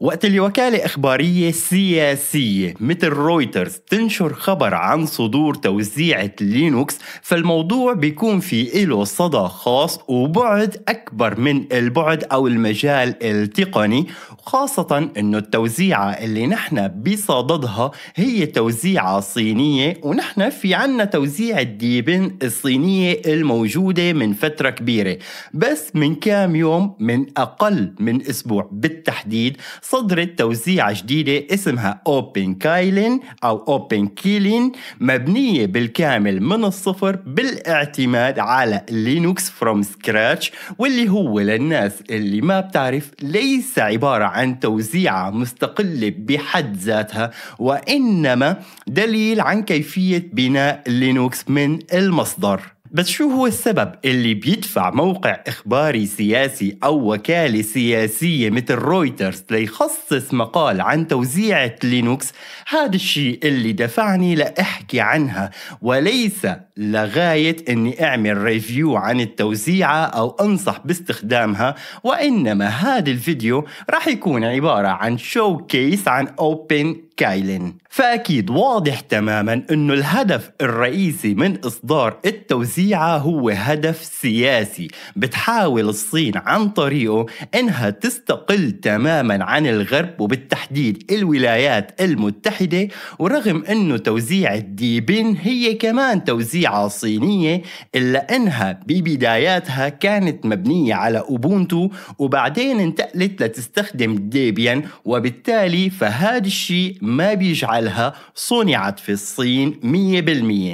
وقت اللي وكالة إخبارية سياسية مثل رويترز تنشر خبر عن صدور توزيعة لينوكس فالموضوع بيكون في إله صدى خاص وبعد أكبر من البعد أو المجال التقني خاصة أنه التوزيعة اللي نحن بصددها هي توزيعة صينية ونحن في عنا توزيعة ديبن الصينية الموجودة من فترة كبيرة بس من كام يوم من أقل من أسبوع بالتحديد صدرت توزيعة جديدة اسمها أوبن كايلين أو أوبن كيلين مبنية بالكامل من الصفر بالاعتماد على لينوكس فروم سكراتش واللي هو للناس اللي ما بتعرف ليس عبارة عن توزيعة مستقلة بحد ذاتها وإنما دليل عن كيفية بناء لينوكس من المصدر بس شو هو السبب اللي بيدفع موقع إخباري سياسي أو وكالة سياسية مثل رويترز ليخصص مقال عن توزيعة لينوكس هذا الشيء اللي دفعني لأحكي عنها وليس لغاية أني أعمل ريفيو عن التوزيعة أو أنصح باستخدامها وإنما هذا الفيديو راح يكون عبارة عن شو كيس عن أوبن كايلين فأكيد واضح تماما أنه الهدف الرئيسي من إصدار التوزيعة هو هدف سياسي بتحاول الصين عن طريقه أنها تستقل تماما عن الغرب وبالتحديد الولايات المتحدة ورغم أنه توزيعة الديبين هي كمان توزيعة صينية إلا أنها ببداياتها كانت مبنية على أوبونتو وبعدين انتقلت لتستخدم ديبيان وبالتالي فهذا الشيء ما بيجعلها صنعت في الصين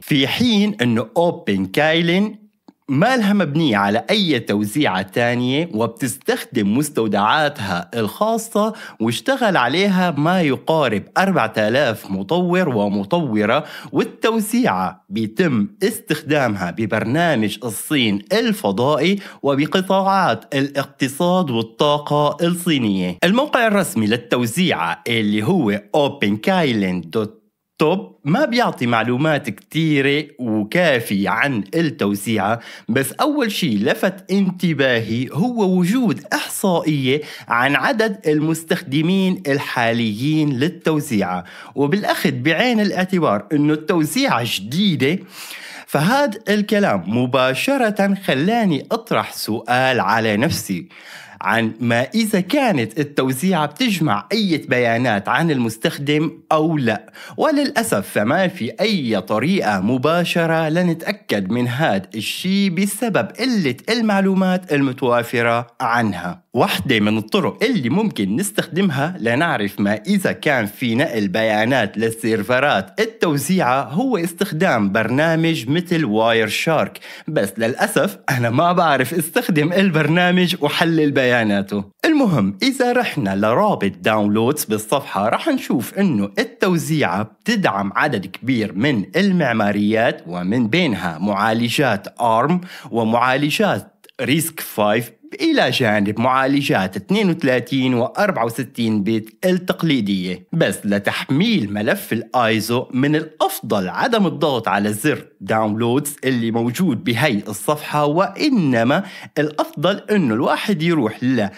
100% في حين أنه أوبن كايلين ما لها مبنية على أي توزيعة تانية وبتستخدم مستودعاتها الخاصة واشتغل عليها ما يقارب 4000 مطور ومطورة والتوزيعة بيتم استخدامها ببرنامج الصين الفضائي وبقطاعات الاقتصاد والطاقة الصينية الموقع الرسمي للتوزيعة اللي هو openkyland.com توب ما بيعطي معلومات كتيرة وكافية عن التوسيعة بس أول شيء لفت انتباهي هو وجود إحصائية عن عدد المستخدمين الحاليين للتوسيعة وبالأخذ بعين الاعتبار أنه التوسيعة جديدة فهذا الكلام مباشرة خلاني أطرح سؤال على نفسي عن ما إذا كانت التوزيعة بتجمع أي بيانات عن المستخدم أو لا وللأسف فما في أي طريقة مباشرة لنتأكد من هذا الشيء بسبب قلة المعلومات المتوافرة عنها واحدة من الطرق اللي ممكن نستخدمها لنعرف ما إذا كان في نقل بيانات للسيرفرات التوزيعة هو استخدام برنامج مثل واير شارك بس للأسف أنا ما بعرف استخدم البرنامج وحلل بياناته المهم إذا رحنا لرابط داونلودز بالصفحة رح نشوف إنه التوزيعة بتدعم عدد كبير من المعماريات ومن بينها معالجات ARM ومعالجات ريسك 5 إلى جانب معالجات 32 و 64 بت التقليدية بس لتحميل ملف الايزو من الأفضل عدم الضغط على زر داونلودز اللي موجود بهي الصفحة وإنما الأفضل إنه الواحد يروح ل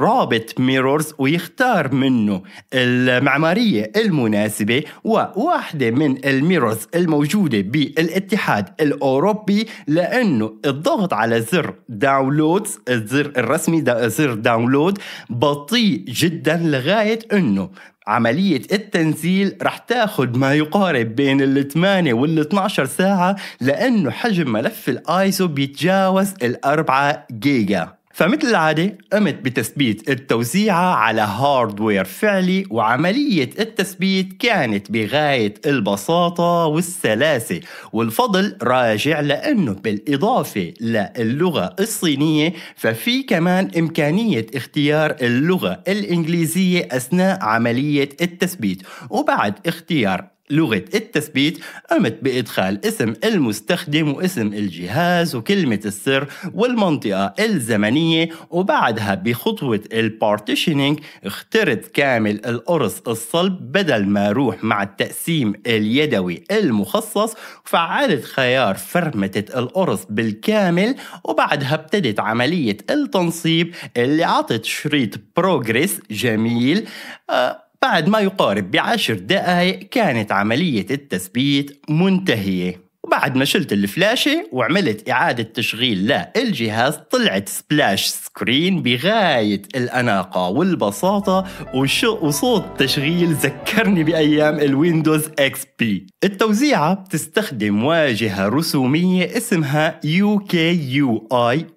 رابط ميرورز ويختار منه المعمارية المناسبة وواحدة من الميرورز الموجودة بالاتحاد الأوروبي لأنه الضغط على زر داونلودز الزر الرسمي دا زر داونلود بطيء جدا لغاية أنه عملية التنزيل رح تاخد ما يقارب بين ال 8 وال 12 ساعة لأنه حجم ملف الآيسو بيتجاوز الأربعة جيجا فمثل العادة قمت بتثبيت التوزيعة على هاردوير فعلي وعملية التثبيت كانت بغاية البساطة والسلاسة والفضل راجع لأنه بالإضافة للغة الصينية ففي كمان إمكانية اختيار اللغة الإنجليزية أثناء عملية التثبيت وبعد اختيار لغة التثبيت قامت بإدخال اسم المستخدم واسم الجهاز وكلمة السر والمنطقة الزمنية وبعدها بخطوة البارتيشنينج اخترت كامل القرص الصلب بدل ما روح مع التقسيم اليدوي المخصص وفعلت خيار فرمتة القرص بالكامل وبعدها ابتدت عملية التنصيب اللي عطت شريط بروجريس جميل أه بعد ما يقارب بعشر دقائق كانت عملية التثبيت منتهية بعد ما شلت الفلاشة وعملت إعادة تشغيل لا الجهاز طلعت سبلاش سكرين بغاية الأناقة والبساطة وصوت تشغيل ذكرني بأيام الويندوز اكس بي التوزيعة بتستخدم واجهة رسومية اسمها اي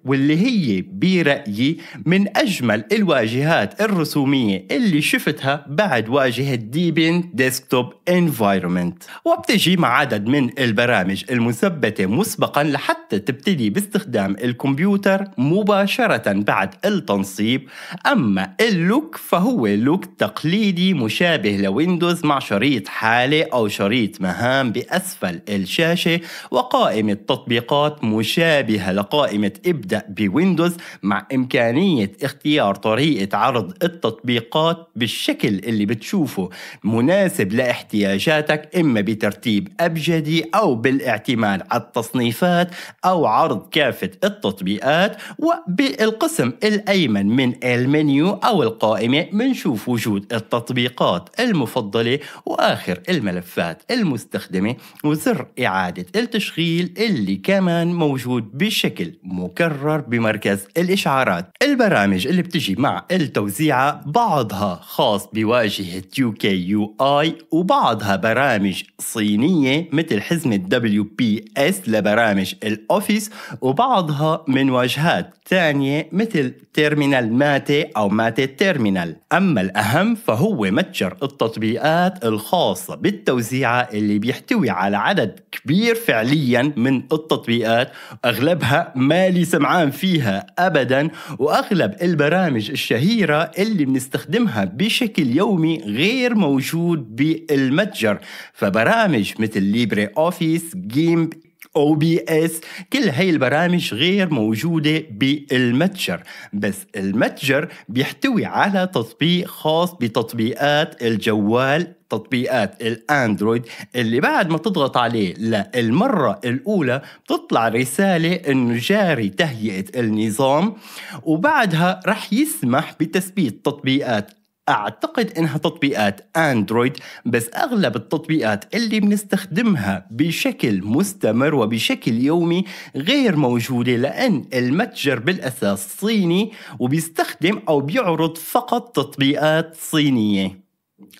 واللي هي برأيي من أجمل الواجهات الرسومية اللي شفتها بعد واجهة ديبين ديسكتوب انفايرمنت وبتجي مع عدد من البرامج المثبتة مسبقا لحتى تبتدي باستخدام الكمبيوتر مباشرة بعد التنصيب أما اللوك فهو لوك تقليدي مشابه لويندوز مع شريط حالة أو شريط مهام بأسفل الشاشة وقائمة تطبيقات مشابهة لقائمة ابدأ بويندوز مع إمكانية اختيار طريقة عرض التطبيقات بالشكل اللي بتشوفه مناسب لاحتياجاتك إما بترتيب أبجدي أو بالإعداد الاعتماد على التصنيفات أو عرض كافة التطبيقات وبالقسم الأيمن من المنيو أو القائمة بنشوف وجود التطبيقات المفضلة وآخر الملفات المستخدمة وزر إعادة التشغيل اللي كمان موجود بشكل مكرر بمركز الإشعارات البرامج اللي بتجي مع التوزيعة بعضها خاص بواجهة يو اي وبعضها برامج صينية مثل حزمة دبليو بي اس لبرامج الأوفيس وبعضها من واجهات ثانية مثل تيرمينال ماتي أو ماتي تيرمينال أما الأهم فهو متجر التطبيقات الخاصة بالتوزيعة اللي بيحتوي على عدد كبير فعليا من التطبيقات أغلبها مالي سمعان فيها أبدا وأغلب البرامج الشهيرة اللي بنستخدمها بشكل يومي غير موجود بالمتجر فبرامج مثل ليبري أوفيس جيمب او بي اس كل هاي البرامج غير موجودة بالمتجر بس المتجر بيحتوي على تطبيق خاص بتطبيقات الجوال تطبيقات الاندرويد اللي بعد ما تضغط عليه للمرة الأولى بتطلع رسالة إنه جاري تهيئة النظام وبعدها رح يسمح بتثبيت تطبيقات اعتقد انها تطبيقات اندرويد بس اغلب التطبيقات اللي بنستخدمها بشكل مستمر وبشكل يومي غير موجوده لان المتجر بالاساس صيني وبيستخدم او بيعرض فقط تطبيقات صينيه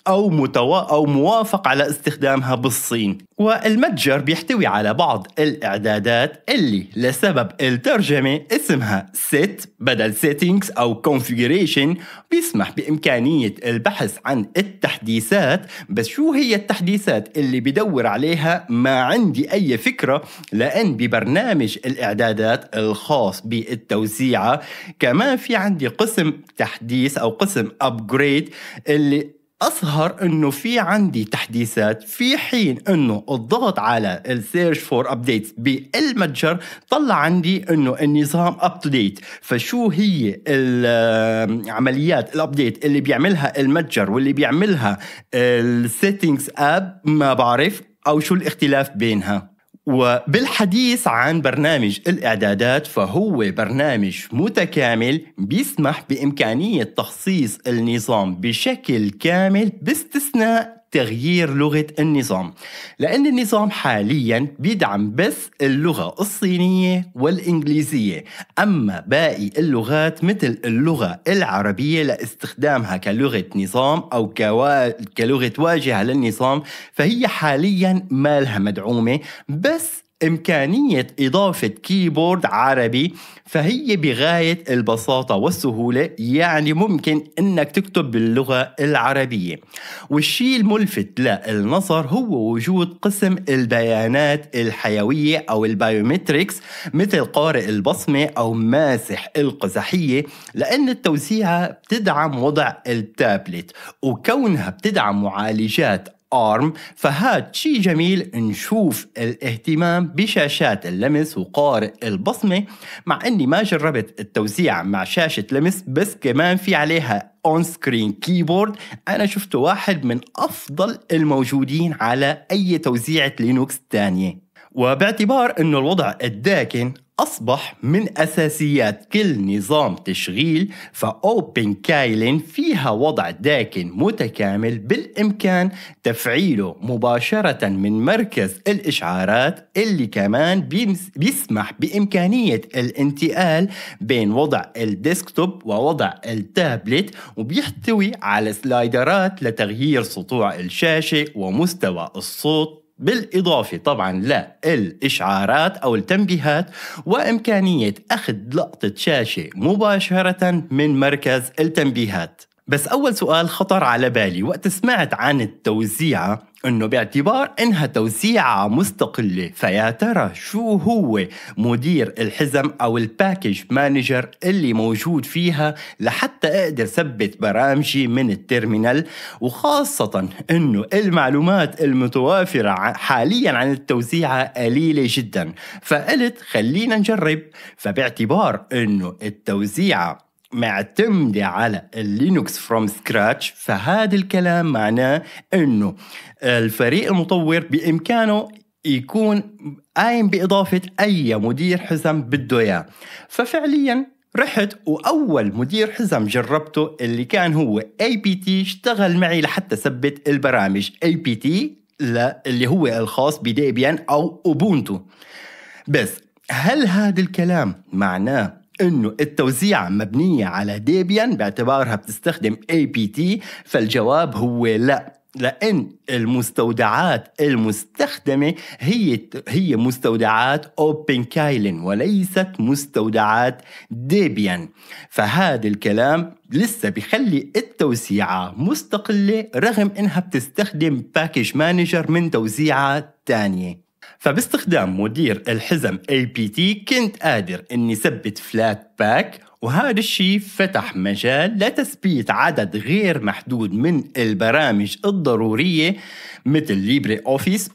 أو متو أو موافق على استخدامها بالصين والمتجر بيحتوي على بعض الإعدادات اللي لسبب الترجمة اسمها set بدل settings أو configuration بيسمح بإمكانية البحث عن التحديثات بس شو هي التحديثات اللي بدور عليها ما عندي أي فكرة لأن ببرنامج الإعدادات الخاص بالتوزيعة كمان في عندي قسم تحديث أو قسم upgrade اللي اظهر انه في عندي تحديثات في حين انه الضغط على السيرش فور ابديتس بالمتجر طلع عندي انه النظام اب تو ديت فشو هي عمليات الابديت اللي بيعملها المتجر واللي بيعملها السيتنجز اب ما بعرف او شو الاختلاف بينها وبالحديث عن برنامج الإعدادات فهو برنامج متكامل بيسمح بإمكانية تخصيص النظام بشكل كامل باستثناء تغيير لغة النظام لأن النظام حاليا بيدعم بس اللغة الصينية والإنجليزية أما باقي اللغات مثل اللغة العربية لاستخدامها كلغة نظام أو كوا... كلغة واجهة للنظام فهي حاليا ما لها مدعومة بس إمكانية إضافة كيبورد عربي فهي بغاية البساطة والسهولة يعني ممكن أنك تكتب باللغة العربية والشيء الملفت للنظر هو وجود قسم البيانات الحيوية أو البيومتريكس مثل قارئ البصمة أو ماسح القزحية لأن التوسيعة بتدعم وضع التابلت وكونها بتدعم معالجات ARM فهاد شي جميل نشوف الاهتمام بشاشات اللمس وقارئ البصمه مع اني ما جربت التوزيع مع شاشه لمس بس كمان في عليها اون سكرين كيبورد انا شفته واحد من افضل الموجودين على اي توزيعه لينوكس تانية وباعتبار أنه الوضع الداكن أصبح من أساسيات كل نظام تشغيل فأوبن كايلين فيها وضع داكن متكامل بالإمكان تفعيله مباشرة من مركز الإشعارات اللي كمان بيسمح بإمكانية الانتقال بين وضع الديسكتوب ووضع التابلت وبيحتوي على سلايدرات لتغيير سطوع الشاشة ومستوى الصوت بالإضافة طبعا للإشعارات أو التنبيهات وإمكانية أخذ لقطة شاشة مباشرة من مركز التنبيهات بس أول سؤال خطر على بالي وقت سمعت عن التوزيعة انه باعتبار انها توزيعة مستقلة فيا ترى شو هو مدير الحزم او الباكج مانجر اللي موجود فيها لحتى اقدر ثبت برامجي من التيرمينال وخاصة انه المعلومات المتوافرة حاليا عن التوزيعة قليلة جدا فقلت خلينا نجرب فباعتبار انه التوزيعة معتمدة على اللينوكس فروم سكراتش فهذا الكلام معناه أنه الفريق المطور بإمكانه يكون قايم بإضافة أي مدير حزم بده إياه ففعليا رحت وأول مدير حزم جربته اللي كان هو اي بي تي اشتغل معي لحتى ثبت البرامج اي بي تي اللي هو الخاص بديبيان أو أوبونتو بس هل هذا الكلام معناه انه التوزيعة مبنية على ديبيان باعتبارها بتستخدم اي بي تي فالجواب هو لا لان المستودعات المستخدمه هي هي مستودعات اوبن كايلن وليست مستودعات ديبيان فهذا الكلام لسه بخلي التوزيعه مستقله رغم انها بتستخدم باكج مانجر من توزيعات ثانيه فباستخدام مدير الحزم APT كنت قادر اني ثبت فلات باك وهذا الشيء فتح مجال لتثبيت عدد غير محدود من البرامج الضرورية مثل ليبري أوفيس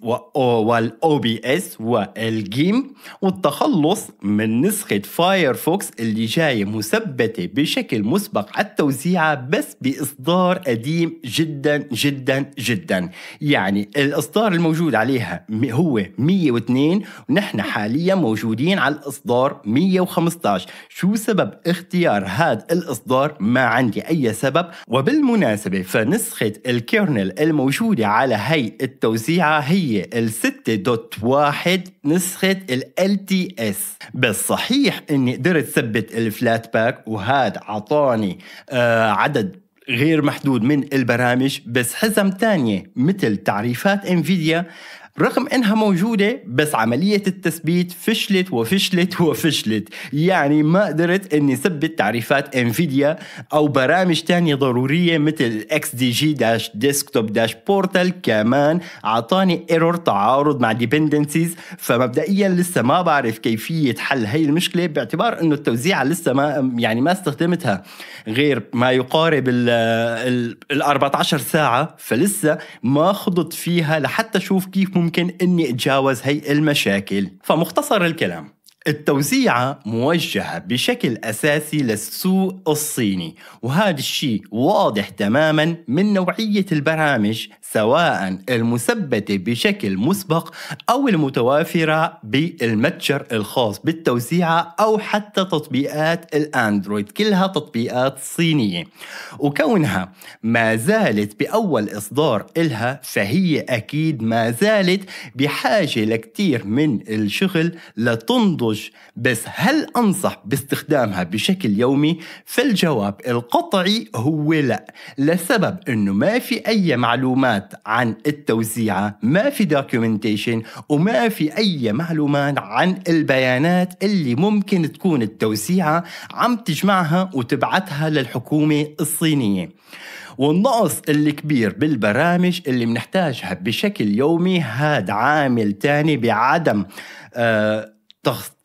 والأو بي إس والجيم والتخلص من نسخة فايرفوكس اللي جاية مثبتة بشكل مسبق على التوزيعة بس بإصدار قديم جدا جدا جدا يعني الإصدار الموجود عليها هو 102 ونحن حاليا موجودين على الإصدار 115 شو وبسبب اختيار هذا الإصدار ما عندي أي سبب وبالمناسبة فنسخة الكيرنل الموجودة على هي التوزيعة هي ال 6.1 نسخة ال LTS بس صحيح اني قدرت ثبت الفلات باك وهذا عطاني آه عدد غير محدود من البرامج بس حزم تانية مثل تعريفات انفيديا رغم انها موجودة بس عملية التثبيت فشلت وفشلت وفشلت يعني ما قدرت اني ثبت تعريفات انفيديا او برامج تانية ضرورية مثل اكس دي جي داش ديسكتوب داش بورتال كمان عطاني ايرور تعارض مع ديبندنسيز فمبدئيا لسه ما بعرف كيفية حل هي المشكلة باعتبار انه التوزيعة لسه ما يعني ما استخدمتها غير ما يقارب ال 14 ساعة فلسه ما خضت فيها لحتى اشوف كيف ممكن ممكن اني اتجاوز هي المشاكل فمختصر الكلام التوزيعة موجهة بشكل أساسي للسوق الصيني وهذا الشيء واضح تماما من نوعية البرامج سواء المثبتة بشكل مسبق أو المتوافرة بالمتجر الخاص بالتوزيعة أو حتى تطبيقات الأندرويد كلها تطبيقات صينية وكونها ما زالت بأول إصدار إلها فهي أكيد ما زالت بحاجة لكتير من الشغل لتنضج بس هل أنصح باستخدامها بشكل يومي؟ فالجواب القطعي هو لا لسبب أنه ما في أي معلومات معلومات عن التوزيعة ما في دوكيومنتيشن وما في أي معلومات عن البيانات اللي ممكن تكون التوزيعة عم تجمعها وتبعتها للحكومة الصينية والنقص الكبير بالبرامج اللي بنحتاجها بشكل يومي هاد عامل تاني بعدم آه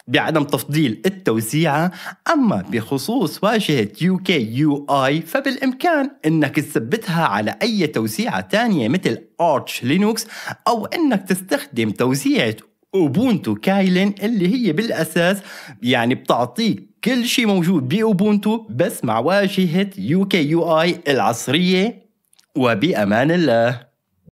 بعدم تفضيل التوزيعة أما بخصوص واجهة UK UI فبالإمكان أنك تثبتها على أي توزيعة تانية مثل Arch Linux أو أنك تستخدم توزيعة اوبونتو كايلين اللي هي بالاساس يعني بتعطيك كل شيء موجود باوبونتو بس مع واجهه UKUI العصريه وبامان الله